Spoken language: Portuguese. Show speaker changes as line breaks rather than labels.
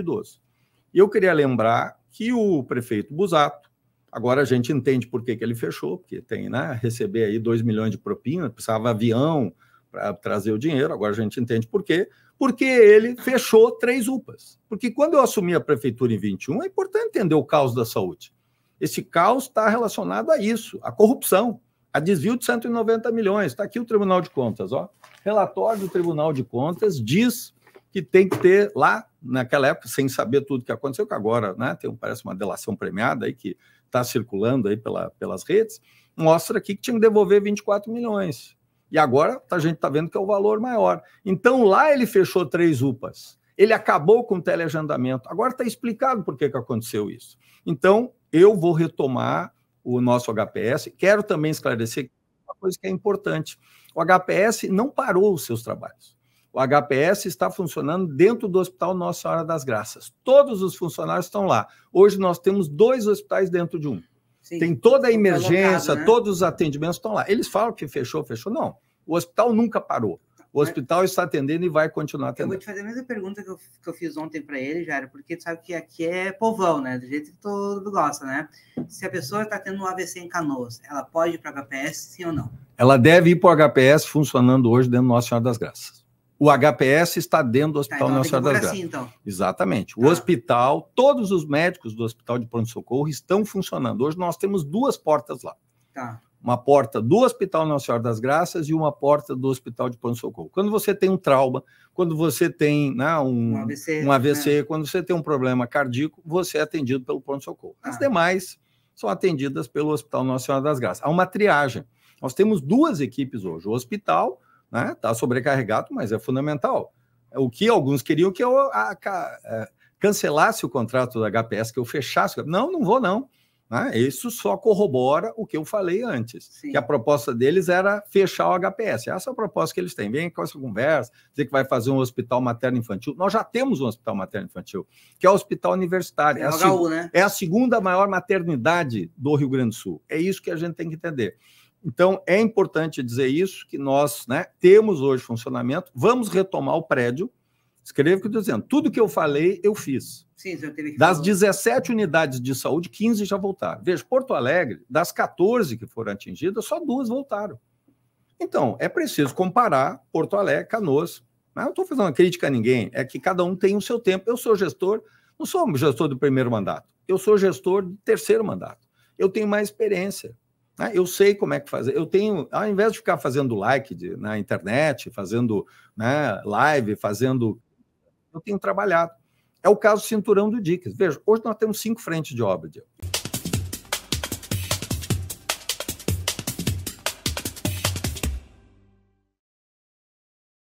idoso. E eu queria lembrar que o prefeito Busato, agora a gente entende por que, que ele fechou, porque tem, né, receber aí 2 milhões de propina, precisava avião para trazer o dinheiro, agora a gente entende por quê. Porque ele fechou três UPAs. Porque quando eu assumi a prefeitura em 21, é importante entender o caos da saúde. Esse caos está relacionado a isso, a corrupção, a desvio de 190 milhões. Está aqui o Tribunal de Contas, ó. Relatório do Tribunal de Contas diz que tem que ter lá, naquela época, sem saber tudo o que aconteceu, que agora né, tem, parece uma delação premiada aí que está circulando aí pela, pelas redes, mostra aqui que tinha que devolver 24 milhões. E agora a gente está vendo que é o valor maior. Então lá ele fechou três UPAs. Ele acabou com o teleagendamento. Agora está explicado por que, que aconteceu isso. Então, eu vou retomar o nosso HPS. Quero também esclarecer uma coisa que é importante. O HPS não parou os seus trabalhos. O HPS está funcionando dentro do Hospital Nossa Senhora das Graças. Todos os funcionários estão lá. Hoje nós temos dois hospitais dentro de um. Sim, Tem toda a emergência, colocado, né? todos os atendimentos estão lá. Eles falam que fechou, fechou. Não. O hospital nunca parou. O hospital está atendendo e vai continuar atendendo. Eu vou te fazer a mesma pergunta que eu, que eu fiz ontem para ele, Jairo, porque tu sabe que aqui é povão, né? Do jeito que todo mundo gosta, né? Se a pessoa está tendo um AVC em canoas, ela pode ir para o HPS, sim ou não? Ela deve ir para o HPS funcionando hoje dentro do Nossa Senhora das Graças. O HPS está dentro do tá, Hospital tá, então, Nossa Senhora das Graças. Assim, então. Exatamente. O tá. hospital, todos os médicos do Hospital de Pronto-Socorro estão funcionando. Hoje nós temos duas portas lá. Tá. Uma porta do Hospital Nossa Senhora das Graças e uma porta do Hospital de Pronto-Socorro. Quando você tem um trauma, quando você tem né, um, um AVC, um AVC né? quando você tem um problema cardíaco, você é atendido pelo Pronto-Socorro. As tá. demais são atendidas pelo Hospital Nossa Senhora das Graças. Há uma triagem. Nós temos duas equipes hoje, o hospital né? Está sobrecarregado, mas é fundamental. O que alguns queriam que eu ah, a, a, é, cancelasse o contrato da HPS, que eu fechasse. Não, não vou, não. Né? Isso só corrobora o que eu falei antes, Sim. que a proposta deles era fechar o HPS. Essa é a proposta que eles têm. Vem com essa conversa, dizer que vai fazer um hospital materno-infantil. Nós já temos um hospital materno-infantil, que é o hospital universitário. É, é, a HU, né? é a segunda maior maternidade do Rio Grande do Sul. É isso que a gente tem que entender. Então, é importante dizer isso, que nós né, temos hoje funcionamento, vamos retomar o prédio. Escrevo que estou dizendo, tudo que eu falei, eu fiz. Sim, eu que das 17 unidades de saúde, 15 já voltaram. Veja, Porto Alegre, das 14 que foram atingidas, só duas voltaram. Então, é preciso comparar Porto Alegre, Canoas. Mas não estou fazendo uma crítica a ninguém, é que cada um tem o seu tempo. Eu sou gestor, não sou gestor do primeiro mandato, eu sou gestor do terceiro mandato. Eu tenho mais experiência. Né? Eu sei como é que fazer. Eu tenho, ao invés de ficar fazendo like de, na internet, fazendo né, live, fazendo. Eu tenho trabalhado. É o caso do cinturão do Dicas. Veja, hoje nós temos cinco frentes de obra,